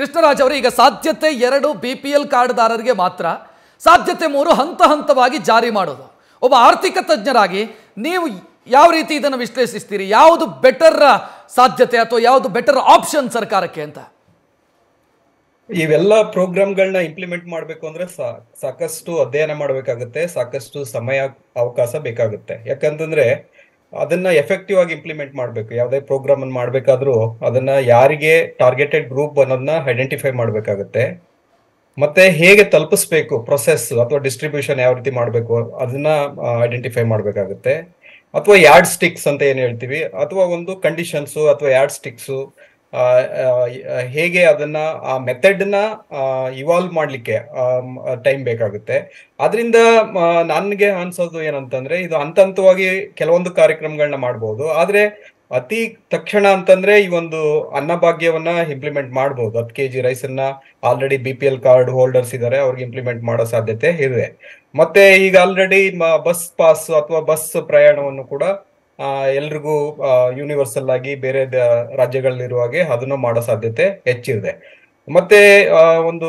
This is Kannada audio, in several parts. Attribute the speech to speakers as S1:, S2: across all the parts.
S1: ಕೃಷ್ಣರಾಜ್ ಅವರು ಈಗ ಸಾಧ್ಯತೆ ಎರಡು ಬಿ ಪಿ ಎಲ್ ಕಾರ್ಡ್ದಾರರಿಗೆ ಮಾತ್ರ ಸಾಧ್ಯತೆ ಮೂರು ಹಂತ ಹಂತವಾಗಿ ಜಾರಿ ಮಾಡೋದು ಒಬ್ಬ ಆರ್ಥಿಕ ತಜ್ಞರಾಗಿ ನೀವು ಯಾವ ರೀತಿ ಇದನ್ನು ವಿಶ್ಲೇಷಿಸ್ತೀರಿ ಯಾವುದು ಬೆಟರ್ ಸಾಧ್ಯತೆ ಅಥವಾ ಯಾವುದು ಬೆಟರ್ ಆಪ್ಷನ್ ಸರ್ಕಾರಕ್ಕೆ ಅಂತ
S2: ಇವೆಲ್ಲ ಪ್ರೋಗ್ರಾಮ್ಗಳನ್ನ ಇಂಪ್ಲಿಮೆಂಟ್ ಮಾಡಬೇಕು ಅಂದ್ರೆ ಸಾಕಷ್ಟು ಅಧ್ಯಯನ ಮಾಡಬೇಕಾಗುತ್ತೆ ಸಾಕಷ್ಟು ಸಮಯ ಅವಕಾಶ ಬೇಕಾಗುತ್ತೆ ಯಾಕಂತಂದ್ರೆ ಅದನ್ನ ಎಫೆಕ್ಟಿವ್ ಆಗಿ ಇಂಪ್ಲಿಮೆಂಟ್ ಮಾಡಬೇಕು ಯಾವುದೇ ಪ್ರೋಗ್ರಾಮ್ ಅನ್ನು ಮಾಡಬೇಕಾದ್ರೂ ಅದನ್ನ ಯಾರಿಗೆ ಟಾರ್ಗೆಟೆಡ್ ಗ್ರೂಪ್ ಅನ್ನೋದನ್ನ ಐಡೆಂಟಿಫೈ ಮಾಡಬೇಕಾಗುತ್ತೆ ಮತ್ತೆ ಹೇಗೆ ತಲುಪಿಸ್ಬೇಕು ಪ್ರೊಸೆಸ್ ಅಥವಾ ಡಿಸ್ಟ್ರಿಬ್ಯೂಷನ್ ಯಾವ ರೀತಿ ಮಾಡಬೇಕು ಅದನ್ನ ಐಡೆಂಟಿಫೈ ಮಾಡಬೇಕಾಗುತ್ತೆ ಅಥವಾ ಯಾಡ್ ಸ್ಟಿಕ್ಸ್ ಅಂತ ಏನು ಹೇಳ್ತೀವಿ ಅಥವಾ ಒಂದು ಕಂಡೀಷನ್ಸು ಅಥವಾ ಯಾರ್ಡ್ ಸ್ಟಿಕ್ಸು ಹೇಗೆ ಅದನ್ನ ಆ ಮೆಥಡ್ನ ಇವಾಲ್ವ್ ಮಾಡಲಿಕ್ಕೆ ಟೈಮ್ ಬೇಕಾಗುತ್ತೆ ಅದರಿಂದ ನನಗೆ ಅನ್ಸೋದು ಏನಂತಂದ್ರೆ ಇದು ಹಂತ ಹಂತವಾಗಿ ಕೆಲವೊಂದು ಕಾರ್ಯಕ್ರಮಗಳನ್ನ ಮಾಡ್ಬೋದು ಆದ್ರೆ ಅತಿ ತಕ್ಷಣ ಅಂತಂದ್ರೆ ಈ ಒಂದು ಅನ್ನಭಾಗ್ಯವನ್ನ ಇಂಪ್ಲಿಮೆಂಟ್ ಮಾಡಬಹುದು ಹತ್ತು ಕೆ ಜಿ ರೈಸನ್ನ already B P L card holders ಇದ್ದಾರೆ ಅವ್ರಿಗೆ ಇಂಪ್ಲಿಮೆಂಟ್ ಮಾಡೋ ಸಾಧ್ಯತೆ ಇದೆ ಮತ್ತೆ ಈಗ ಆಲ್ರೆಡಿ ಬಸ್ ಪಾಸ್ ಅಥವಾ ಬಸ್ ಪ್ರಯಾಣವನ್ನು ಕೂಡ ಎಲ್ರಿಗೂ ಯೂನಿವರ್ಸಲ್ ಆಗಿ ಬೇರೆ ರಾಜ್ಯಗಳಲ್ಲಿರುವ ಹಾಗೆ ಅದನ್ನ ಮಾಡೋ ಸಾಧ್ಯತೆ ಹೆಚ್ಚಿದೆ ಮತ್ತೆ ಒಂದು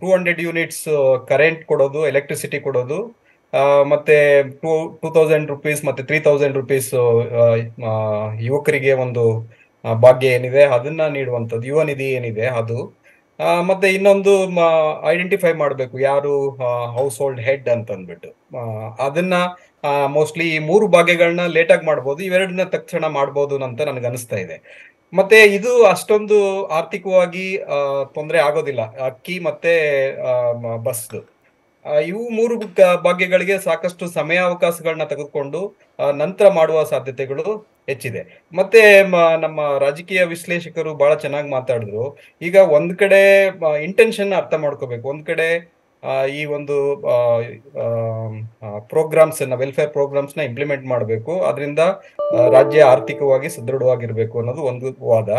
S2: ಟೂ ಹಂಡ್ರೆಡ್ ಯೂನಿಟ್ಸ್ ಕರೆಂಟ್ ಕೊಡೋದು ಎಲೆಕ್ಟ್ರಿಸಿಟಿ ಕೊಡೋದು ಮತ್ತೆ ಟೂ ಟೂ ತೌಸಂಡ್ ರುಪೀಸ್ ಮತ್ತೆ ತ್ರೀ ತೌಸಂಡ್ ರುಪೀಸ್ ಯುವಕರಿಗೆ ಒಂದು ಭಾಗ್ಯ ಏನಿದೆ ಅದನ್ನ ನೀಡುವಂಥದ್ದು ಯುವ ನಿಧಿ ಏನಿದೆ ಅದು ಮತ್ತೆ ಇನ್ನೊಂದು ಐಡೆಂಟಿಫೈ ಮಾಡಬೇಕು ಯಾರು ಹೌಸ್ ಹೋಲ್ಡ್ ಹೆಡ್ ಅಂತ ಅಂದ್ಬಿಟ್ಟು ಅದನ್ನ ಮೋಸ್ಟ್ಲಿ ಈ ಮೂರು ಭಾಗ್ಯಗಳನ್ನ ಲೇಟಾಗಿ ಮಾಡ್ಬೋದು ಇವೆರಡನ್ನ ತಕ್ಷಣ ಮಾಡ್ಬೋದು ಅಂತ ನನಗೆ ಅನಿಸ್ತಾ ಇದೆ ಮತ್ತೆ ಇದು ಅಷ್ಟೊಂದು ಆರ್ಥಿಕವಾಗಿ ತೊಂದರೆ ಆಗೋದಿಲ್ಲ ಅಕ್ಕಿ ಮತ್ತೆ ಬಸ್ ಇವು ಮೂರು ಭಾಗ್ಯಗಳಿಗೆ ಸಾಕಷ್ಟು ಸಮಯಾವಕಾಶಗಳನ್ನ ತೆಗೆದುಕೊಂಡು ನಂತರ ಮಾಡುವ ಸಾಧ್ಯತೆಗಳು ಹೆಚ್ಚಿದೆ ಮತ್ತೆ ನಮ್ಮ ರಾಜಕೀಯ ವಿಶ್ಲೇಷಕರು ಬಹಳ ಚೆನ್ನಾಗಿ ಮಾತಾಡಿದ್ರು ಈಗ ಒಂದ್ ಕಡೆ ಇಂಟೆನ್ಷನ್ ಅರ್ಥ ಮಾಡ್ಕೋಬೇಕು ಒಂದ್ ಕಡೆ ಈ ಒಂದು ಪ್ರೋಗ್ರಾಮ್ಸ್ ಅನ್ನ ವೆಲ್ಫೇರ್ ಪ್ರೋಗ್ರಾಮ್ಸ್ ನ ಇಂಪ್ಲಿಮೆಂಟ್ ಮಾಡಬೇಕು ಅದರಿಂದ ರಾಜ್ಯ ಆರ್ಥಿಕವಾಗಿ ಸದೃಢವಾಗಿರ್ಬೇಕು ಅನ್ನೋದು ಒಂದು ವಾದ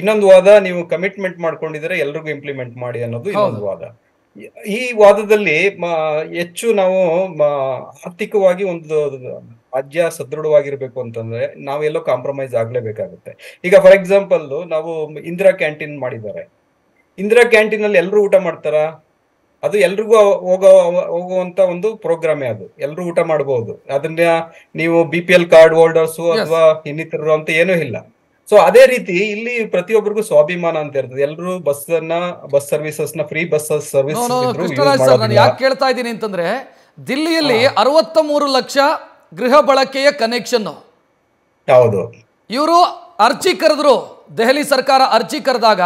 S2: ಇನ್ನೊಂದು ವಾದ ನೀವು ಕಮಿಟ್ಮೆಂಟ್ ಮಾಡ್ಕೊಂಡಿದ್ರೆ ಎಲ್ರಿಗೂ ಇಂಪ್ಲಿಮೆಂಟ್ ಮಾಡಿ ಅನ್ನೋದು ಇನ್ನೊಂದು ವಾದ ಈ ವಾದದಲ್ಲಿ ಹೆಚ್ಚು ನಾವು ಆರ್ಥಿಕವಾಗಿ ಒಂದು ರಾಜ್ಯ ಸದೃಢವಾಗಿರ್ಬೇಕು ಅಂತಂದ್ರೆ ನಾವೆಲ್ಲೋ ಕಾಂಪ್ರಮೈಸ್ ಆಗ್ಲೇಬೇಕಾಗುತ್ತೆ ಈಗ ಫಾರ್ ಎಕ್ಸಾಂಪಲ್ ನಾವು ಇಂದಿರಾ ಕ್ಯಾಂಟೀನ್ ಮಾಡಿದ್ದಾರೆ ಇಂದಿರಾ ಕ್ಯಾಂಟೀನ್ ಅಲ್ಲಿ ಎಲ್ಲರೂ ಊಟ ಮಾಡ್ತಾರಾ ಅದು ಎಲ್ರಿಗೂ ಹೋಗೋ ಹೋಗುವಂತ ಒಂದು ಪ್ರೋಗ್ರಾಮೇ ಅದು ಎಲ್ಲರೂ ಊಟ ಮಾಡಬಹುದು ಅದನ್ನ ನೀವು B P L card holders ಅಥವಾ ಇನ್ನಿತರರು ಅಂತ ಏನೂ ಇಲ್ಲ ಸೊ ಅದೇ ರೀತಿ ಇಲ್ಲಿ ಪ್ರತಿಯೊಬ್ಬರಿಗೂ ಸ್ವಾಭಿಮಾನ ಅಂತ ಇರ್ತದೆ ಎಲ್ಲರೂ ಬಸ್ ಅನ್ನ ಬಸ್ ಸರ್ವಿಸಸ್ ನ ಫ್ರೀ ಬಸ್ ಸರ್ವಿಸ್ ಯಾಕೆ
S1: ಕೇಳ್ತಾ ಇದ್ದೀನಿ ಅಂತಂದ್ರೆ ದಿಲ್ಲಿಯಲ್ಲಿ ಅರವತ್ತ ಮೂರು ಲಕ್ಷ ಗೃಹ ಬಳಕೆಯ ಕನೆಕ್ಷನ್ ಹೌದು ಇವರು ಅರ್ಜಿ ಕರೆದ್ರು ದೆಹಲಿ ಸರ್ಕಾರ ಅರ್ಜಿ ಕರೆದಾಗ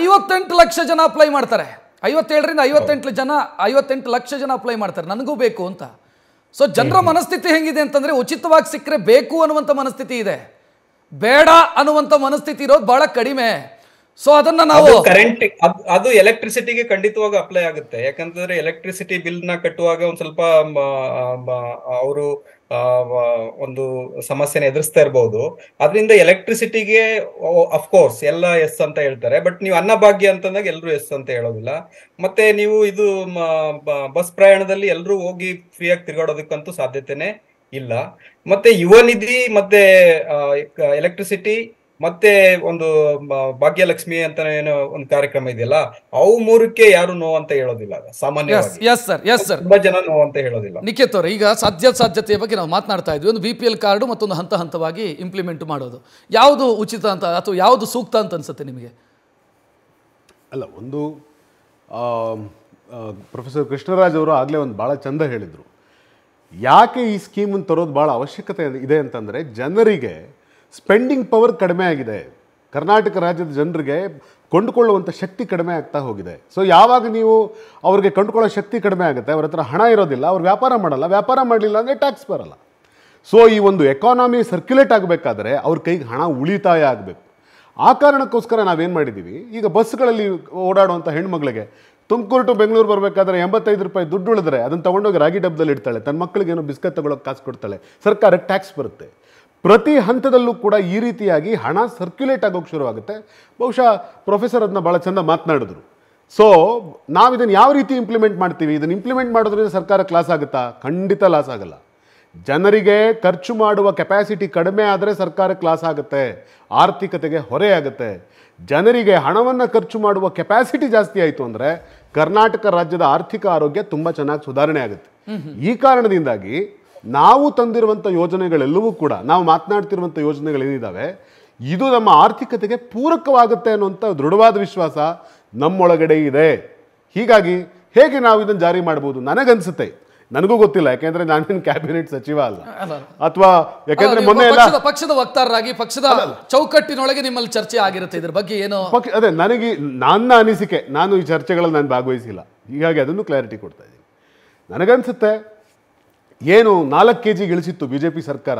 S1: ಐವತ್ತೆಂಟು ಲಕ್ಷ ಜನ ಅಪ್ಲೈ ಮಾಡ್ತಾರೆ ಐವತ್ತೇಳರಿಂದ ಐವತ್ತೆಂಟು ಜನ ಐವತ್ತೆಂಟು ಲಕ್ಷ ಜನ ಅಪ್ಲೈ ಮಾಡ್ತಾರೆ ನನಗೂ ಬೇಕು ಅಂತ ಸೊ ಜನರ ಮನಸ್ಥಿತಿ ಹೆಂಗಿದೆ ಅಂತಂದ್ರೆ ಉಚಿತವಾಗಿ ಸಿಕ್ಕರೆ ಬೇಕು ಅನ್ನುವಂಥ ಮನಸ್ಥಿತಿ ಇದೆ ಬೇಡ ಅನ್ನುವಂಥ ಮನಸ್ಥಿತಿ ಇರೋದು ಬಹಳ ಕಡಿಮೆ ಸೊ ಅದನ್ನ ನಾವು
S2: ಕರೆಂಟ್ ಅದು ಎಲೆಕ್ಟ್ರಿಸಿಟಿಗೆ ಖಂಡಿತವಾಗಿ ಅಪ್ಲೈ ಆಗುತ್ತೆ ಯಾಕಂತಂದ್ರೆ ಎಲೆಕ್ಟ್ರಿಸಿಟಿ ಬಿಲ್ ನ ಕಟ್ಟುವಾಗ ಒಂದ್ ಸ್ವಲ್ಪ ಅವರು ಒಂದು ಸಮಸ್ಯೆನ ಎದುರಿಸ್ತಾ ಇರಬಹುದು ಅದರಿಂದ ಎಲೆಕ್ಟ್ರಿಸಿಟಿಗೆ ಅಫ್ಕೋರ್ಸ್ ಎಲ್ಲ ಎಸ್ ಅಂತ ಹೇಳ್ತಾರೆ ಬಟ್ ನೀವು ಅನ್ನಭಾಗ್ಯ ಅಂತಂದಾಗ ಎಲ್ಲರೂ ಎಸ್ ಅಂತ ಹೇಳೋದಿಲ್ಲ ಮತ್ತೆ ನೀವು ಇದು ಬಸ್ ಪ್ರಯಾಣದಲ್ಲಿ ಎಲ್ಲರೂ ಹೋಗಿ ಫ್ರೀಯಾಗಿ ತಿರುಗಾಡೋದಕ್ಕಂತೂ ಸಾಧ್ಯತೆನೇ ಇಲ್ಲ ಮತ್ತೆ ಯುವ ನಿಧಿ ಮತ್ತೆ ಎಲೆಕ್ಟ್ರಿಸಿಟಿ ಮತ್ತೆ ಒಂದು ಭಾಗ್ಯಲಕ್ಷ್ಮಿ ಅಂತ ಏನೋ ಒಂದು ಕಾರ್ಯಕ್ರಮ ಇದೆಯಲ್ಲ ಅವು ಮೂರಕ್ಕೆ ಯಾರು ನೋ ಅಂತ ಹೇಳೋದಿಲ್ಲ ಸಾಮಾನ್ಯ ಎಸ್ ಸರ್ ಎಸ್ ಸರ್ ತುಂಬಾ ಜನ ನೋ ಅಂತ ಹೇಳೋದಿಲ್ಲ
S1: ನಿಖೇತ್ ಈಗ ಸಾಧ್ಯ ಸಾಧ್ಯತೆಯ ಬಗ್ಗೆ ನಾವು ಮಾತನಾಡ್ತಾ ಇದ್ವಿ ಒಂದು ಬಿ ಪಿ ಎಲ್ ಕಾರ್ಡ್ ಮತ್ತೊಂದು ಹಂತ ಹಂತವಾಗಿ ಇಂಪ್ಲಿಮೆಂಟ್ ಮಾಡೋದು ಯಾವುದು ಉಚಿತ ಅಂತ ಅಥವಾ ಯಾವುದು ಸೂಕ್ತ ಅಂತ ಅನ್ಸುತ್ತೆ ನಿಮಗೆ
S3: ಅಲ್ಲ ಒಂದು ಪ್ರೊಫೆಸರ್ ಕೃಷ್ಣರಾಜ್ ಅವರು ಆಗಲೇ ಒಂದು ಭಾಳ ಚಂದ ಹೇಳಿದರು ಯಾಕೆ ಈ ಸ್ಕೀಮನ್ನು ತರೋದು ಭಾಳ ಅವಶ್ಯಕತೆ ಇದೆ ಅಂತಂದರೆ ಜನರಿಗೆ ಸ್ಪೆಂಡಿಂಗ್ ಪವರ್ ಕಡಿಮೆ ಆಗಿದೆ ಕರ್ನಾಟಕ ರಾಜ್ಯದ ಜನರಿಗೆ ಕೊಂಡುಕೊಳ್ಳುವಂಥ ಶಕ್ತಿ ಕಡಿಮೆ ಆಗ್ತಾ ಹೋಗಿದೆ ಸೊ ಯಾವಾಗ ನೀವು ಅವ್ರಿಗೆ ಕಂಡುಕೊಳ್ಳೋ ಶಕ್ತಿ ಕಡಿಮೆ ಆಗುತ್ತೆ ಅವ್ರ ಹತ್ರ ಹಣ ಇರೋದಿಲ್ಲ ಅವ್ರು ವ್ಯಾಪಾರ ಮಾಡಲ್ಲ ವ್ಯಾಪಾರ ಮಾಡಲಿಲ್ಲ ಅಂದರೆ ಟ್ಯಾಕ್ಸ್ ಬರಲ್ಲ ಸೊ ಈ ಒಂದು ಎಕಾನಮಿ ಸರ್ಕ್ಯುಲೇಟ್ ಆಗಬೇಕಾದ್ರೆ ಅವ್ರ ಕೈಗೆ ಹಣ ಉಳಿತಾಯ ಆಗಬೇಕು ಆ ಕಾರಣಕ್ಕೋಸ್ಕರ ನಾವೇನು ಮಾಡಿದ್ದೀವಿ ಈಗ ಬಸ್ಗಳಲ್ಲಿ ಓಡಾಡುವಂಥ ಹೆಣ್ಮಗಳಿಗೆ ತುಮಕೂರು ಟು ಬೆಂಗಳೂರು ಬರಬೇಕಾದ್ರೆ ಎಂಬತ್ತೈದು ರೂಪಾಯಿ ದುಡ್ಡು ಉಳಿದ್ರೆ ಅದನ್ನು ತೊಗೊಂಡೋಗಿ ರಾಗಿ ಡಬ್ಬದಲ್ಲಿ ಇಡ್ತಾಳೆ ತನ್ನ ಏನೋ ಬಿಸ್ಕತ್ ತಗೊಳ್ಳೋಕೆ ಕಾಸು ಕೊಡ್ತಾಳೆ ಸರ್ಕಾರಕ್ಕೆ ಟ್ಯಾಕ್ಸ್ ಬರುತ್ತೆ ಪ್ರತಿ ಹಂತದಲ್ಲೂ ಕೂಡ ಈ ರೀತಿಯಾಗಿ ಹಣ ಸರ್ಕ್ಯುಲೇಟ್ ಆಗೋಕ್ಕೆ ಶುರುವಾಗುತ್ತೆ ಬಹುಶಃ ಪ್ರೊಫೆಸರ್ ಅದನ್ನ ಭಾಳ ಚೆಂದ ಮಾತನಾಡಿದ್ರು ಸೊ ನಾವು ಇದನ್ನು ಯಾವ ರೀತಿ ಇಂಪ್ಲಿಮೆಂಟ್ ಮಾಡ್ತೀವಿ ಇದನ್ನು ಇಂಪ್ಲಿಮೆಂಟ್ ಮಾಡೋದ್ರಿಂದ ಸರ್ಕಾರಕ್ಕೆ ಲಾಸ್ ಆಗುತ್ತಾ ಖಂಡಿತ ಲಾಸ್ ಆಗಲ್ಲ ಜನರಿಗೆ ಖರ್ಚು ಮಾಡುವ ಕೆಪಾಸಿಟಿ ಕಡಿಮೆ ಆದರೆ ಸರ್ಕಾರಕ್ಕೆ ಲಾಸ್ ಆಗುತ್ತೆ ಆರ್ಥಿಕತೆಗೆ ಹೊರೆಯಾಗುತ್ತೆ ಜನರಿಗೆ ಹಣವನ್ನು ಖರ್ಚು ಮಾಡುವ ಕೆಪ್ಯಾಸಿಟಿ ಜಾಸ್ತಿ ಆಯಿತು ಅಂದರೆ ಕರ್ನಾಟಕ ರಾಜ್ಯದ ಆರ್ಥಿಕ ಆರೋಗ್ಯ ತುಂಬ ಚೆನ್ನಾಗಿ ಸುಧಾರಣೆ ಆಗುತ್ತೆ ಈ ಕಾರಣದಿಂದಾಗಿ ನಾವು ತಂದಿರುವಂಥ ಯೋಜನೆಗಳೆಲ್ಲವೂ ಕೂಡ ನಾವು ಮಾತನಾಡ್ತಿರುವಂಥ ಯೋಜನೆಗಳೇನಿದ್ದಾವೆ ಇದು ನಮ್ಮ ಆರ್ಥಿಕತೆಗೆ ಪೂರಕವಾಗುತ್ತೆ ಅನ್ನುವಂಥ ದೃಢವಾದ ವಿಶ್ವಾಸ ನಮ್ಮೊಳಗಡೆ ಇದೆ ಹೀಗಾಗಿ ಹೇಗೆ ನಾವು ಇದನ್ನು ಜಾರಿ ಮಾಡ್ಬೋದು ನನಗನ್ಸುತ್ತೆ ನನಗೂ ಗೊತ್ತಿಲ್ಲ ಯಾಕೆಂದ್ರೆ ನಾನೇನು ಕ್ಯಾಬಿನೆಟ್ ಸಚಿವ ಅಲ್ಲ ಅಥವಾ ಯಾಕೆಂದ್ರೆ ಮೊನ್ನೆ
S1: ಪಕ್ಷದ ವಕ್ತಾರರಾಗಿ ಪಕ್ಷದ ಚೌಕಟ್ಟಿನೊಳಗೆ ನಿಮ್ಮಲ್ಲಿ ಚರ್ಚೆ ಆಗಿರುತ್ತೆ ಇದ್ರ ಬಗ್ಗೆ ಏನು ಅದೇ ನನಗೆ
S3: ನನ್ನ ಅನಿಸಿಕೆ ನಾನು ಈ ಚರ್ಚೆಗಳಲ್ಲಿ ನಾನು ಭಾಗವಹಿಸಿಲ್ಲ ಹೀಗಾಗಿ ಅದನ್ನು ಕ್ಲಾರಿಟಿ ಕೊಡ್ತಾ ಇದ್ದೀನಿ ನನಗನ್ಸುತ್ತೆ ಏನು ನಾಲ್ಕು ಕೆ ಜಿಗೆ ಇಳಿಸಿತ್ತು ಬಿ ಜೆ ಪಿ ಸರ್ಕಾರ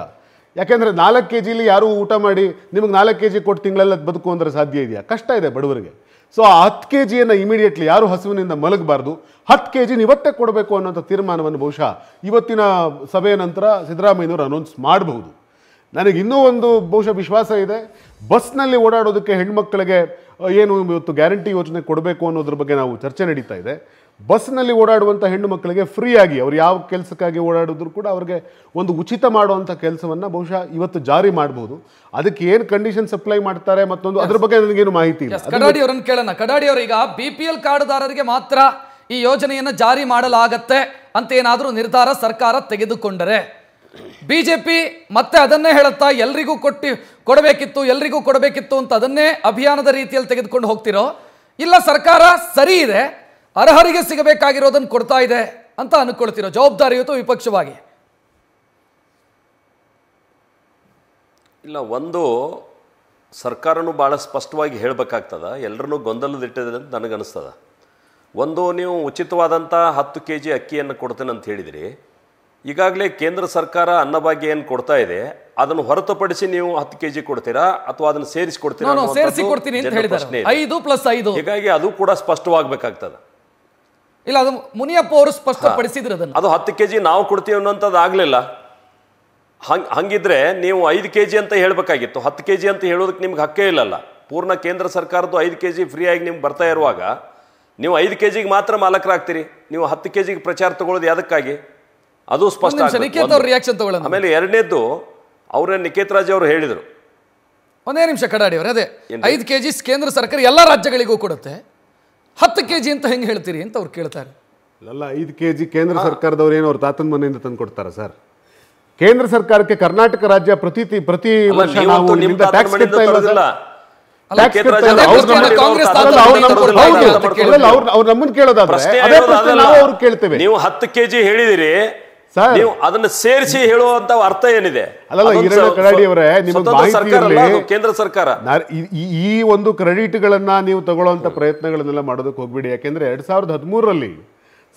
S3: ಯಾಕೆಂದರೆ ನಾಲ್ಕು ಕೆ ಜಿಲಿ ಯಾರೂ ಊಟ ಮಾಡಿ ನಿಮಗೆ ನಾಲ್ಕು ಕೆ ಜಿ ಕೊಟ್ಟು ತಿಂಗಳೆಲ್ಲ ಬದುಕು ಅಂದರೆ ಸಾಧ್ಯ ಇದೆಯಾ ಕಷ್ಟ ಇದೆ ಬಡವರಿಗೆ ಸೊ ಆ ಹತ್ತು ಕೆ ಜಿಯನ್ನು ಇಮಿಡಿಯೇಟ್ಲಿ ಯಾರು ಹಸುವಿನಿಂದ ಮಲಗಬಾರ್ದು ಹತ್ತು ಕೆ ಜಿ ಇವತ್ತೇ ಕೊಡಬೇಕು ಅನ್ನೋಂಥ ತೀರ್ಮಾನವನ್ನು ಬಹುಶಃ ಇವತ್ತಿನ ಸಭೆಯ ನಂತರ ಸಿದ್ದರಾಮಯ್ಯವರು ಅನೌನ್ಸ್ ಮಾಡಬಹುದು ನನಗೆ ಇನ್ನೂ ಒಂದು ಬಹುಶಃ ವಿಶ್ವಾಸ ಇದೆ ಬಸ್ನಲ್ಲಿ ಓಡಾಡೋದಕ್ಕೆ ಹೆಣ್ಮಕ್ಕಳಿಗೆ ಏನು ಇವತ್ತು ಗ್ಯಾರಂಟಿ ಯೋಜನೆ ಕೊಡಬೇಕು ಅನ್ನೋದ್ರ ಬಗ್ಗೆ ನಾವು ಚರ್ಚೆ ನಡೀತಾ ಇದೆ ಬಸ್ನಲ್ಲಿ ಓಡಾಡುವಂಥ ಹೆಣ್ಣು ಮಕ್ಕಳಿಗೆ ಫ್ರೀಯಾಗಿ ಅವ್ರು ಯಾವ ಕೆಲಸಕ್ಕಾಗಿ ಓಡಾಡಿದ್ರು ಕೂಡ ಅವ್ರಿಗೆ ಒಂದು ಉಚಿತ ಮಾಡುವಂಥ ಕೆಲಸವನ್ನು ಬಹುಶಃ ಇವತ್ತು ಜಾರಿ ಮಾಡಬಹುದು ಅದಕ್ಕೆ ಏನು ಕಂಡೀಷನ್ ಸಪ್ಲೈ ಮಾಡ್ತಾರೆ ಮತ್ತೊಂದು ಅದ್ರ ಬಗ್ಗೆ ನನಗೇನು ಮಾಹಿತಿ ಇಲ್ಲ ಕಡಾಡಿ
S1: ಅವರನ್ನು ಕೇಳೋಣ ಕಡಾಡಿ ಅವರೀಗ ಬಿ ಪಿ ಎಲ್ ಕಾರ್ಡ್ದಾರರಿಗೆ ಮಾತ್ರ ಈ ಯೋಜನೆಯನ್ನು ಜಾರಿ ಮಾಡಲಾಗತ್ತೆ ಅಂತ ಏನಾದರೂ ನಿರ್ಧಾರ ಸರ್ಕಾರ ತೆಗೆದುಕೊಂಡರೆ ಬಿಜೆಪಿ ಮತ್ತೆ ಅದನ್ನೇ ಹೇಳುತ್ತಾ ಎಲ್ರಿಗೂ ಕೊಟ್ಟು ಕೊಡಬೇಕಿತ್ತು ಎಲ್ರಿಗೂ ಕೊಡಬೇಕಿತ್ತು ಅಂತ ಅದನ್ನೇ ಅಭಿಯಾನದ ರೀತಿಯಲ್ಲಿ ತೆಗೆದುಕೊಂಡು ಹೋಗ್ತಿರೋ ಇಲ್ಲ ಸರ್ಕಾರ ಸರಿ ಇದೆ ಅರ್ಹರಿಗೆ ಸಿಗಬೇಕಾಗಿರೋದನ್ನು ಕೊಡ್ತಾ ಇದೆ ಅಂತ ಅನ್ಕೊಳ್ತಿರೋ ಜವಾಬ್ದಾರಿಯುತ ವಿಪಕ್ಷವಾಗಿ
S4: ಇಲ್ಲ ಒಂದು ಸರ್ಕಾರನೂ ಭಾಳ ಸ್ಪಷ್ಟವಾಗಿ ಹೇಳಬೇಕಾಗ್ತದ ಎಲ್ಲರನ್ನೂ ಗೊಂದಲದಿಟ್ಟಿದೆ ಅಂತ ನನಗನ್ನಿಸ್ತದ ಒಂದು ನೀವು ಉಚಿತವಾದಂಥ ಹತ್ತು ಕೆ ಜಿ ಅಕ್ಕಿಯನ್ನು ಕೊಡ್ತೇನೆ ಅಂತ ಹೇಳಿದಿರಿ ಈಗಾಗಲೇ ಕೇಂದ್ರ ಸರ್ಕಾರ ಅನ್ನಭಾಗ್ಯ ಏನು ಕೊಡ್ತಾ ಇದೆ ಅದನ್ನು ಹೊರತುಪಡಿಸಿ ನೀವು ಹತ್ತು ಕೆ ಜಿ ಕೊಡ್ತೀರಾ ಅಥವಾ ಅದನ್ನು ಸೇರಿಸಿ ಕೊಡ್ತೀರಾ ಹೀಗಾಗಿ ಅದು ಕೂಡ ಸ್ಪಷ್ಟವಾಗಬೇಕಾಗ್ತದೆ
S1: ಇಲ್ಲ ಅದು ಮುನಿಯಪ್ಪ ಅವರು ಸ್ಪಷ್ಟಪಡಿಸಿದ್ರೆ ಅದನ್ನು ಅದು
S4: ಹತ್ತು ಕೆ ಜಿ ನಾವು ಕೊಡ್ತೀವಿ ಅನ್ನೋಂಥದ್ದು ಆಗಲಿಲ್ಲ ಹಂಗೆ ಹಂಗಿದ್ರೆ ನೀವು ಐದು ಕೆ ಜಿ ಅಂತ ಹೇಳಬೇಕಾಗಿತ್ತು ಹತ್ತು ಕೆ ಜಿ ಅಂತ ಹೇಳೋದಕ್ಕೆ ನಿಮ್ಗೆ ಹಕ್ಕೇ ಇಲ್ಲಲ್ಲ ಪೂರ್ಣ ಕೇಂದ್ರ ಸರ್ಕಾರದ್ದು ಐದು ಕೆ ಜಿ ಫ್ರೀಯಾಗಿ ನಿಮ್ಗೆ ಬರ್ತಾ ಇರುವಾಗ ನೀವು ಐದು ಕೆ ಜಿಗೆ ಮಾತ್ರ ಮಾಲಕರಾಗ್ತೀರಿ ನೀವು ಹತ್ತು ಕೆ ಜಿಗೆ ಪ್ರಚಾರ ತಗೊಳ್ಳೋದು ಯಾವುದಕ್ಕಾಗಿ ಅದು ಸ್ಪಷ್ಟ ರಿಯಾಕ್ಷನ್ ಆಮೇಲೆ ಎರಡನೇದ್ದು ಅವರೇ ನಿಕೇತ್ ರಾಜ್ ಅವರು
S1: ಹೇಳಿದರು ಒಂದೇ ನಿಮಿಷ ಕಡಾಡಿ ಅವರೇ ಅದೇ ಐದು ಕೆ ಜಿ ಕೇಂದ್ರ ಸರ್ಕಾರ ಎಲ್ಲ ರಾಜ್ಯಗಳಿಗೂ ಕೊಡುತ್ತೆ ಹತ್ತು ಕೆ ಅಂತ ಹೆಂಗೆ ಹೇಳ್ತೀರಿ ಅಂತ ಅವ್ರು ಕೇಳ್ತಾರೆ
S3: ಅಲ್ಲ ಐದು ಕೆ ಜಿ ಕೇಂದ್ರ ಸರ್ಕಾರದವ್ರು ಏನು ಅವ್ರ ತಾತನ ಮನೆಯಿಂದ ತಂದು ಕೊಡ್ತಾರೆ ಸರ್ ಕೇಂದ್ರ ಸರ್ಕಾರಕ್ಕೆ ಕರ್ನಾಟಕ ರಾಜ್ಯ ಪ್ರತಿ ಪ್ರತಿ ವರ್ಷ ನಾವು ನಿಮ್ಮಿಂದ ಟ್ಯಾಕ್ಸ್ ಕಟ್ತಾ ಇಲ್ಲ ಅವ್ರು ನಮ್ಮನ್ನ ಕೇಳೋದಾದ್ರೆ ಅದೇ ಪ್ರಶ್ನೆ ನಾವು ಅವ್ರು ಕೇಳ್ತೇವೆ ನೀವು
S4: ಹತ್ತು ಕೆಜಿ ಹೇಳಿದಿರಿ ನೀವು ಅದನ್ನ ಸೇರಿಸಿ ಹೇಳುವಂತ ಅರ್ಥ ಏನಿದೆ ಅಲ್ಲಲ್ಲ ಕಡಾಡಿ ಅವರೇ ನಿಮಗೆ ಕೇಂದ್ರ ಸರ್ಕಾರ
S3: ಈ ಒಂದು ಕ್ರೆಡಿಟ್ಗಳನ್ನ ನೀವು ತಗೊಳ್ಳುವಂತ ಪ್ರಯತ್ನಗಳನ್ನೆಲ್ಲ ಮಾಡೋದಕ್ಕೆ ಹೋಗ್ಬಿಡಿ ಯಾಕೆಂದ್ರೆ ಎರಡ್ ಸಾವಿರದ ಹದಿಮೂರರಲ್ಲಿ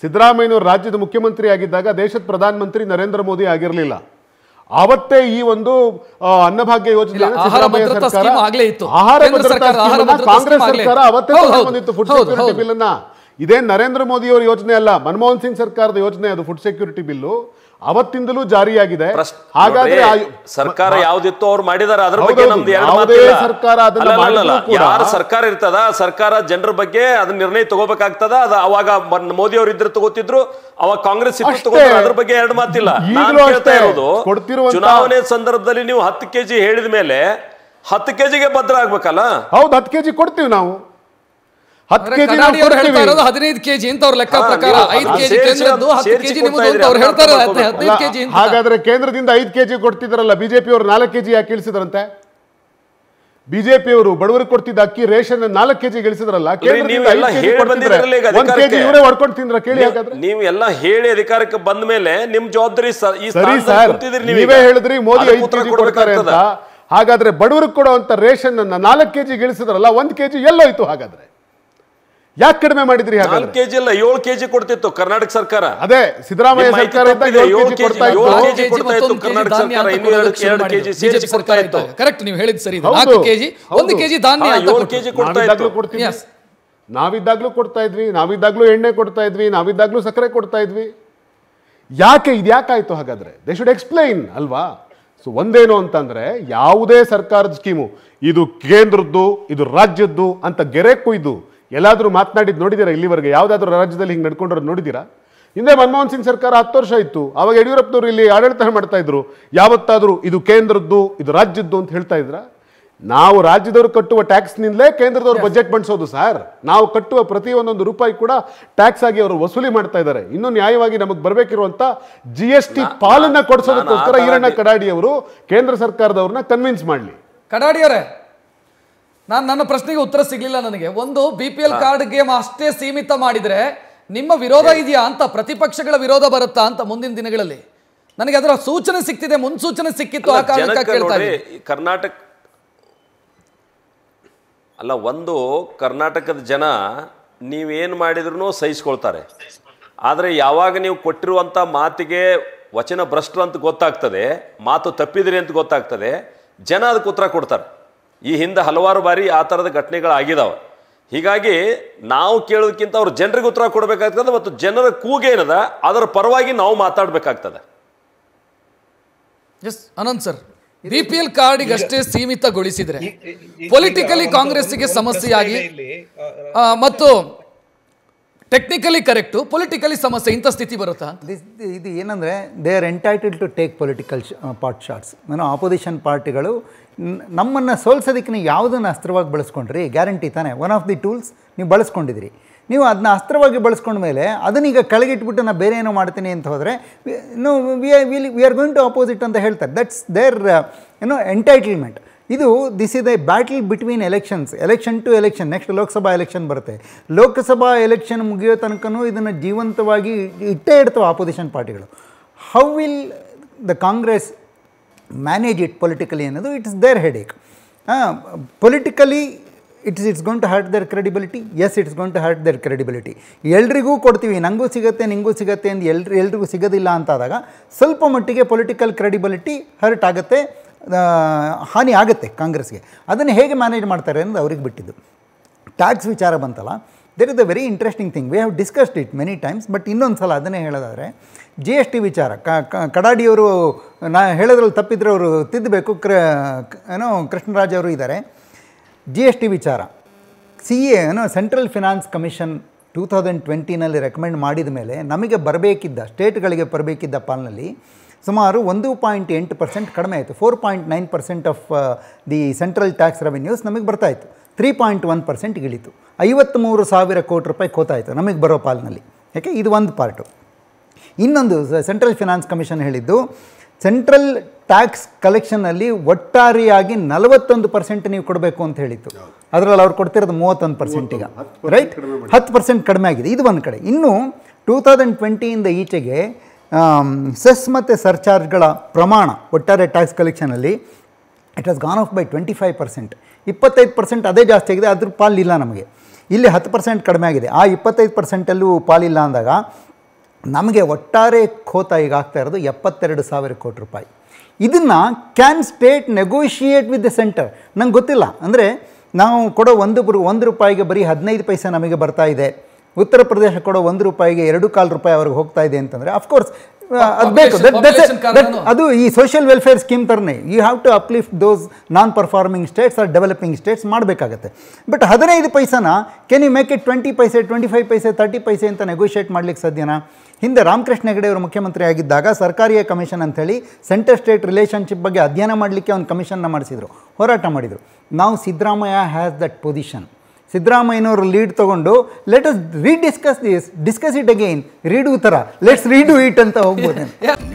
S3: ಸಿದ್ದರಾಮಯ್ಯನವರು ರಾಜ್ಯದ ಮುಖ್ಯಮಂತ್ರಿ ಆಗಿದ್ದಾಗ ದೇಶದ ಪ್ರಧಾನಮಂತ್ರಿ ನರೇಂದ್ರ ಮೋದಿ ಆಗಿರಲಿಲ್ಲ ಅವತ್ತೇ ಈ ಒಂದು ಅನ್ನಭಾಗ್ಯ ಯೋಜನೆ ಆಹಾರ ಭದ್ರತಾ ಕಾಂಗ್ರೆಸ್ ಸರ್ಕಾರ ಅವತ್ತೇ ಫುಡ್ ಸೆಕ್ಯೂರಿಟಿ ಬಿಲ್ ಅನ್ನ ಇದೇ ನರೇಂದ್ರ ಮೋದಿಯವರ ಯೋಜನೆ ಅಲ್ಲ ಮನಮೋಹನ್ ಸಿಂಗ್ ಸರ್ಕಾರದ ಯೋಜನೆ ಅದು ಫುಡ್ ಸೆಕ್ಯೂರಿಟಿ ಬಿಲ್ಲು ಅವತ್ತಿಂದಲೂ ಜಾರಿಯಾಗಿದೆ ಹಾಗಾದ್ರೆ
S4: ಸರ್ಕಾರ ಯಾವ್ದಿತ್ತು ಅವ್ರು ಮಾಡಿದಾರೆ ಅದ್ರ ಬಗ್ಗೆ ನಮ್ದು ಸರ್ಕಾರ ಯಾರ ಸರ್ಕಾರ ಇರ್ತದ ಸರ್ಕಾರ ಜನರ ಬಗ್ಗೆ ಅದನ್ನ ನಿರ್ಣಯ ತಗೋಬೇಕಾಗ್ತದ ಅದ ಅವಾಗ ಮೋದಿ ಅವರು ಇದ್ರೆ ತಗೋತಿದ್ರು ಅವಾಗ ಕಾಂಗ್ರೆಸ್ ಅದ್ರ ಬಗ್ಗೆ ಎರಡು ಮಾತಿಲ್ಲ ನಾನು ಚುನಾವಣೆ ಸಂದರ್ಭದಲ್ಲಿ ನೀವು ಹತ್ತು ಕೆಜಿ ಹೇಳಿದ ಮೇಲೆ ಹತ್ತು ಕೆಜಿಗೆ ಭದ್ರ ಆಗ್ಬೇಕಲ್ಲ
S3: ಹೌದು ಹತ್ತು ಕೆಜಿ ಕೊಡ್ತೀವಿ ನಾವು
S1: ಹತ್ತು ಕೆಜಿ ಅವರು ಹೇಳ್ತಾ ಇರೋದು ಕೆಜಿ ಅಂತ ಅವ್ರ ಲೆಕ್ಕ ಪ್ರಕಾರ ಐದು ಕೆಜಿ ಕೇಂದ್ರದ್ದು ಹತ್ತು ಕೆಜಿ ನಿಮ್ಮದು ಅಂತ ಅವ್ರು
S3: ಹೇಳ್ತಾ ಇರೋದು ಹದಿನೈದು ಕೆಜಿ ಹಾಗಾದ್ರೆ ಕೇಂದ್ರದಿಂದ ಐದು ಕೆಜಿ ಕೊಡ್ತಿದ್ರಲ್ಲ ಬಿಜೆಪಿ ಅವರು ನಾಲ್ಕು ಕೆಜಿ ಯಾಕೆ ಇಳಿಸಿದ್ರಂತೆ ಬಿಜೆಪಿಯವರು ಬಡವರಿಗೆ ಕೊಡ್ತಿದ್ದ ಅಕ್ಕಿ ರೇಷನ್ ನಾಲ್ಕು ಕೆಜಿ ಇಳಿಸಿದ್ರಲ್ಲ ಒಂದ್ ಕೆಜಿ ಇವರೇ ಹೊಡ್ಕೊಂಡು ತಿಂದ್ರ ಕೇಳಿ ಹಾಗಾದ್ರೆ
S4: ನೀವು ಎಲ್ಲ ಹೇಳಿ ಅಧಿಕಾರಕ್ಕೆ ಬಂದ ಮೇಲೆ ನಿಮ್ ಜವಾಬ್ದಾರಿ ಸರಿ ನೀವು ನೀವೇ
S3: ಹೇಳಿದ್ರಿ ಮೋದಿ ಐದು ಕೆಜಿ ಕೊಡ್ತಾರೆ ಅಂತ ಹಾಗಾದ್ರೆ ಬಡವರಿಗೆ ಕೊಡುವಂತ ರೇಷನ್ ಅನ್ನ ನಾಲ್ಕು ಕೆಜಿ ಇಳಿಸಿದ್ರಲ್ಲ ಒಂದ್ ಕೆಜಿ ಎಲ್ಲೋಯ್ತು ಹಾಗಾದ್ರೆ ಯಾಕೆ ಕಡಿಮೆ ಮಾಡಿದ್ರಿ ನಾಲ್ಕು
S4: ಕೆಜಿ ಇಲ್ಲ ಏಳು ಕೆಜಿ ಕೊಡ್ತಿತ್ತು ಕರ್ನಾಟಕ ಸರ್ಕಾರ ಅದೇ ಸಿದ್ದರಾಮಯ್ಯ
S3: ಸರ್ಕಾರ ನಾವಿದ್ದಾಗ್ಲೂ ಕೊಡ್ತಾ ಇದ್ವಿ ನಾವಿದ್ದಾಗ್ಲೂ ಎಣ್ಣೆ ಕೊಡ್ತಾ ಇದ್ವಿ ನಾವಿದ್ದಾಗ್ಲೂ ಸಕ್ಕರೆ ಕೊಡ್ತಾ ಇದ್ವಿ ಯಾಕೆ ಇದ್ಯಾಕಾಯ್ತು ಹಾಗಾದ್ರೆ ದೇ ಶುಡ್ ಎಕ್ಸ್ಪ್ಲೈನ್ ಅಲ್ವಾ ಸೊ ಒಂದೇನು ಅಂತಂದ್ರೆ ಯಾವುದೇ ಸರ್ಕಾರದ ಸ್ಕೀಮು ಇದು ಕೇಂದ್ರದ್ದು ಇದು ರಾಜ್ಯದ್ದು ಅಂತ ಗೆರೆ ಕುಯ್ದು ಎಲ್ಲಾದರೂ ಮಾತನಾಡಿದ್ದು ನೋಡಿದ್ದೀರಾ ಇಲ್ಲಿವರೆಗೆ ಯಾವುದಾದ್ರೂ ರಾಜ್ಯದಲ್ಲಿ ಹಿಂಗೆ ನಡ್ಕೊಂಡ್ರೆ ನೋಡಿದ್ದೀರಾ ಹಿಂದೆ ಮನಮೋಹನ್ ಸಿಂಗ್ ಸರ್ಕಾರ ಹತ್ತು ವರ್ಷ ಇತ್ತು ಅವಾಗ ಯಡಿಯೂರಪ್ಪನವರು ಇಲ್ಲಿ ಆಡಳಿತ ಮಾಡ್ತಾ ಇದ್ರು ಯಾವತ್ತಾದರೂ ಇದು ಕೇಂದ್ರದ್ದು ಇದು ರಾಜ್ಯದ್ದು ಅಂತ ಹೇಳ್ತಾ ಇದ್ರ ನಾವು ರಾಜ್ಯದವರು ಕಟ್ಟುವ ಟ್ಯಾಕ್ಸ್ನಿಂದಲೇ ಕೇಂದ್ರದವರು ಬಜೆಟ್ ಬಂಡಿಸೋದು ಸರ್ ನಾವು ಕಟ್ಟುವ ಪ್ರತಿ ಒಂದೊಂದು ರೂಪಾಯಿ ಕೂಡ ಟ್ಯಾಕ್ಸ್ ಆಗಿ ಅವರು ವಸೂಲಿ ಮಾಡ್ತಾ ಇದ್ದಾರೆ ಇನ್ನು ನ್ಯಾಯವಾಗಿ ನಮಗೆ ಬರಬೇಕಿರುವಂತ ಜಿ ಎಸ್ ಟಿ ಪಾಲನ್ನ ಕೊಡಿಸೋದಕ್ಕೋಸ್ಕರ ಈರಣ್ಣ ಕಡಾಡಿ ಅವರು ಕೇಂದ್ರ ಸರ್ಕಾರದವ್ರನ್ನ ಕನ್ವಿನ್ಸ್ ಮಾಡಲಿ
S1: ಕಡಾಡಿಯವರೇ ನಾನು ನನ್ನ ಪ್ರಶ್ನೆಗೆ ಉತ್ತರ ಸಿಗ್ಲಿಲ್ಲ ನನಗೆ ಒಂದು B P L card game ಅಷ್ಟೇ ಸೀಮಿತ ಮಾಡಿದ್ರೆ ನಿಮ್ಮ ವಿರೋಧ ಇದೆಯಾ ಅಂತ ಪ್ರತಿಪಕ್ಷಗಳ ವಿರೋಧ ಬರುತ್ತಾ ಅಂತ ಮುಂದಿನ ದಿನಗಳಲ್ಲಿ ನನಗೆ ಅದರ ಸೂಚನೆ ಸಿಕ್ತಿದೆ ಮುನ್ಸೂಚನೆ ಸಿಕ್ಕಿತ್ತು ಆ ಕಾರಣಕ್ಕೆ
S4: ಕರ್ನಾಟಕ ಅಲ್ಲ ಒಂದು ಕರ್ನಾಟಕದ ಜನ ನೀವೇನು ಮಾಡಿದ್ರು ಸಹಿಸ್ಕೊಳ್ತಾರೆ ಆದರೆ ಯಾವಾಗ ನೀವು ಕೊಟ್ಟಿರುವಂತ ಮಾತಿಗೆ ವಚನ ಭ್ರಷ್ಟ್ರ ಅಂತ ಗೊತ್ತಾಗ್ತದೆ ಮಾತು ತಪ್ಪಿದ್ರಿ ಅಂತ ಗೊತ್ತಾಗ್ತದೆ ಜನ ಅದಕ್ಕೆ ಉತ್ತರ ಕೊಡ್ತಾರೆ ಈ ಹಿಂದೆ ಹಲವಾರು ಬಾರಿ ಆ ಥರದ ಘಟನೆಗಳು ಹೀಗಾಗಿ ನಾವು ಕೇಳೋದಕ್ಕಿಂತ ಅವ್ರು ಜನರಿಗೆ ಉತ್ತರ ಕೊಡಬೇಕಾಗ್ತದೆ ಮತ್ತು ಜನರ ಕೂಗೇನದ ಅದರ ಪರವಾಗಿ ನಾವು
S1: ಮಾತಾಡಬೇಕಾಗ್ತದೆ S Anant sir B P L ಕಾರ್ಡಿಗಷ್ಟೇ ಸೀಮಿತಗೊಳಿಸಿದರೆ ಪೊಲಿಟಿಕಲಿ ಕಾಂಗ್ರೆಸ್ಸಿಗೆ ಸಮಸ್ಯೆಯಾಗಿ ಮತ್ತು ಟೆಕ್ನಿಕಲಿ ಕರೆಕ್ಟು ಪೊಲಿಟಿಕಲಿ ಸಮಸ್ಯೆ ಇಂಥ ಸ್ಥಿತಿ ಬರುತ್ತಾ
S5: ಇದು ಏನಂದರೆ they are entitled to take political pot shots ನಾನು ಆಪೋಸಿಷನ್ ಪಾರ್ಟಿಗಳು ನಮ್ಮನ್ನು ಸೋಲ್ಸೋದಕ್ಕೆ ನೀವು ಯಾವುದನ್ನು ಅಸ್ತ್ರವಾಗಿ ಬಳಸ್ಕೊಂಡ್ರಿ ಗ್ಯಾರಂಟಿ ತಾನೇ ಒನ್ ಆಫ್ ದಿ ಟೂಲ್ಸ್ ನೀವು ಬಳಸ್ಕೊಂಡಿದ್ದೀರಿ ನೀವು ಅದನ್ನ ಅಸ್ತ್ರವಾಗಿ ಬಳಸ್ಕೊಂಡ ಮೇಲೆ ಈಗ ಕೆಳಗಿಟ್ಬಿಟ್ಟು ನಾನು ಬೇರೆ ಏನೋ ಮಾಡ್ತೀನಿ ಅಂತ ಹೋದರೆ no we will we are going to opposite ಅಂತ ಹೇಳ್ತಾರೆ ದಟ್ಸ್ ದೇರ್ ಏನೋ ಎಂಟೈಟಲ್ಮೆಂಟ್ ಇದು this is a battle between elections election to election next Lok Sabha election ಬರುತ್ತೆ ಲೋಕಸಭಾ ಎಲೆಕ್ಷನ್ ಮುಗಿಯೋ ತನಕನೂ ಇದನ್ನು ಜೀವಂತವಾಗಿ ಇಟ್ಟೇ ಇಡ್ತವೆ ಆಪೋಸಿಷನ್ ಪಾರ್ಟಿಗಳು how will the Congress manage it politically ಅನ್ನೋದು it is there headache politically it is it's gonna hurt their credibility as it's gonna hurt their credibility ಎಲ್ರಿಗೂ ಕೊಡ್ತೀವಿ ನನಗೂ ಸಿಗುತ್ತೆ ನಿಂಗೂ ಸಿಗುತ್ತೆ ಅಂತ ಎಲ್ರಿ ಎಲ್ರಿಗೂ ಸಿಗೋದಿಲ್ಲ ಅಂತಾದಾಗ ಸ್ವಲ್ಪ ಮಟ್ಟಿಗೆ ಪೊಲಿಟಿಕಲ್ ಕ್ರೆಡಿಬಿಲಿಟಿ ಹರ್ಟ್ ಆಗುತ್ತೆ ಹಾನಿ ಆಗುತ್ತೆ ಕಾಂಗ್ರೆಸ್ಗೆ ಅದನ್ನು ಹೇಗೆ ಮ್ಯಾನೇಜ್ ಮಾಡ್ತಾರೆ ಅನ್ನೋದು ಅವ್ರಿಗೆ ಬಿಟ್ಟಿದ್ದು ಟ್ಯಾಕ್ಸ್ ವಿಚಾರ ಬಂತಲ್ಲ there is a very interesting thing we have discussed it many times but ಇನ್ನೊಂದು ಸಲ ಅದನ್ನೇ ಹೇಳೋದಾದರೆ ಜಿ ಎಸ್ ಟಿ ವಿಚಾರ ಕ ಕಡಾಡಿಯವರು ನಾ ಹೇಳೋದ್ರಲ್ಲಿ ತಪ್ಪಿದ್ರೆ ಅವರು ತಿದ್ದಬೇಕು ಕ್ರ ಏನೋ ಕೃಷ್ಣರಾಜ್ ಅವರು ಇದ್ದಾರೆ ಜಿ ಎಸ್ ಟಿ ವಿಚಾರ ಸಿ ಎ ಏನೋ central finance commission two thousand ಟ್ವೆಂಟಿನಲ್ಲಿ ರೆಕಮೆಂಡ್ ಮಾಡಿದ ಮೇಲೆ ನಮಗೆ ಬರಬೇಕಿದ್ದ ಸ್ಟೇಟ್ಗಳಿಗೆ ಬರಬೇಕಿದ್ದ ಪಾಲ್ನಲ್ಲಿ ಸುಮಾರು ಒಂದು ಪಾಯಿಂಟ್ ಎಂಟು ಪರ್ಸೆಂಟ್ ಕಡಿಮೆ ಆಯಿತು four point nine percent of the central tax revenues ನಮಗೆ ಬರ್ತಾಯಿತ್ತು ತ್ರೀ ಪಾಯಿಂಟ್ ಒನ್ ಪರ್ಸೆಂಟ್ ಇಳಿತು ಐವತ್ತ್ಮೂರು ಸಾವಿರ ಕೋಟಿ ರೂಪಾಯಿ ಕೋತಾಯಿತು ನಮಗೆ ಬರೋ ಪಾಲ್ನಲ್ಲಿ ಯಾಕೆ ಇದು ಒಂದು ಪಾರ್ಟು ಇನ್ನೊಂದು ಸೆಂಟ್ರಲ್ ಫಿನಾನ್ಸ್ ಕಮಿಷನ್ ಹೇಳಿದ್ದು ಸೆಂಟ್ರಲ್ ಟ್ಯಾಕ್ಸ್ ಕಲೆಕ್ಷನಲ್ಲಿ ಒಟ್ಟಾರೆಯಾಗಿ ನಲವತ್ತೊಂದು ಪರ್ಸೆಂಟ್ ನೀವು ಕೊಡಬೇಕು ಅಂತ ಹೇಳಿತ್ತು ಅದರಲ್ಲಿ ಅವ್ರು ಕೊಡ್ತಿರೋದು ಮೂವತ್ತೊಂದು ಪರ್ಸೆಂಟ್ ಈಗ ರೈಟ್ ಹತ್ತು ಪರ್ಸೆಂಟ್ ಕಡಿಮೆ ಆಗಿದೆ ಇದು ಒಂದು ಕಡೆ ಇನ್ನು ಟೂ ತೌಸಂಡ್ ಟ್ವೆಂಟಿಯಿಂದ ಈಚೆಗೆ ಸೆಸ್ ಮತ್ತು ಸರ್ಚಾರ್ಜ್ಗಳ ಪ್ರಮಾಣ ಒಟ್ಟಾರೆ ಟ್ಯಾಕ್ಸ್ ಕಲೆಕ್ಷನಲ್ಲಿ it has gone up by twenty five percent ಇಪ್ಪತ್ತೈದು ಪರ್ಸೆಂಟ್ ಅದೇ ಜಾಸ್ತಿ ಆಗಿದೆ ಅದ್ರ ಪಾಲಿಲ್ಲ ನಮಗೆ ಇಲ್ಲಿ ಹತ್ತು ಪರ್ಸೆಂಟ್ ಕಡಿಮೆ ಆಗಿದೆ ಆ ಇಪ್ಪತ್ತೈದು ಪರ್ಸೆಂಟಲ್ಲೂ ಪಾಲಿಲ್ಲ ಅಂದಾಗ ನಮಗೆ ಒಟ್ಟಾರೆ ಖೋತ ಈಗ ಆಗ್ತಾ ಇರೋದು ಎಪ್ಪತ್ತೆರಡು ಸಾವಿರ ಕೋಟಿ ರೂಪಾಯಿ ಇದನ್ನು can state negotiate with the centre ನಂಗೆ ಗೊತ್ತಿಲ್ಲ ಅಂದರೆ ನಾವು ಕೊಡೋ ಒಂದು ಒಂದು ರೂಪಾಯಿಗೆ ಬರೀ ಹದಿನೈದು ಪೈಸೆ ನಮಗೆ ಬರ್ತಾ ಇದೆ ಉತ್ತರ ಪ್ರದೇಶ ಕೊಡೋ ಒಂದು ರೂಪಾಯಿಗೆ ಎರಡು ಕಾಲು ರೂಪಾಯಿ ಅವ್ರಿಗೆ ಹೋಗ್ತಾ ಇದೆ ಅಂತಂದರೆ ಅಫ್ಕೋರ್ಸ್ ಅದು ಬೇಕು ಅದು ಈ ಸೋಷಿಯಲ್ ವೆಲ್ಫೇರ್ ಸ್ಕೀಮ್ ಥರನೇ you have to uplift those non performing states or developing states ಮಾಡಬೇಕಾಗತ್ತೆ ಬಟ್ ಹದಿನೈದು ಪೈಸಾನ can you make it twenty paise twenty five paise thirty paise ಅಂತ ನೆಗೋಷಿಯೇಟ್ ಮಾಡಲಿಕ್ಕೆ ಸಾಧ್ಯನ ಹಿಂದೆ ರಾಮಕೃಷ್ಣ ಹೆಗಡೆ ಅವರು ಮುಖ್ಯಮಂತ್ರಿ ಆಗಿದ್ದಾಗ ಸರ್ಕಾರಿಯ ಕಮಿಷನ್ ಅಂಥೇಳಿ ಸೆಂಟರ್ ಸ್ಟೇಟ್ ರಿಲೇಷನ್ಶಿಪ್ ಬಗ್ಗೆ ಅಧ್ಯಯನ ಮಾಡಲಿಕ್ಕೆ ಒಂದು ಕಮಿಷನ್ನ ಮಾಡಿಸಿದರು ಹೋರಾಟ ಮಾಡಿದರು ನಾವು ಸಿದ್ದರಾಮಯ್ಯ ಹ್ಯಾಸ್ ದಟ್ ಪೊಸಿಷನ್ ಸಿದ್ದರಾಮಯ್ಯನವರು ಲೀಡ್ ತೊಗೊಂಡು let us rediscuss this discuss it again redo ಥರ ಲೆಟ್ಸ್ ರೀಡು ಇಟ್ ಅಂತ ಹೋಗ್ಬೋದು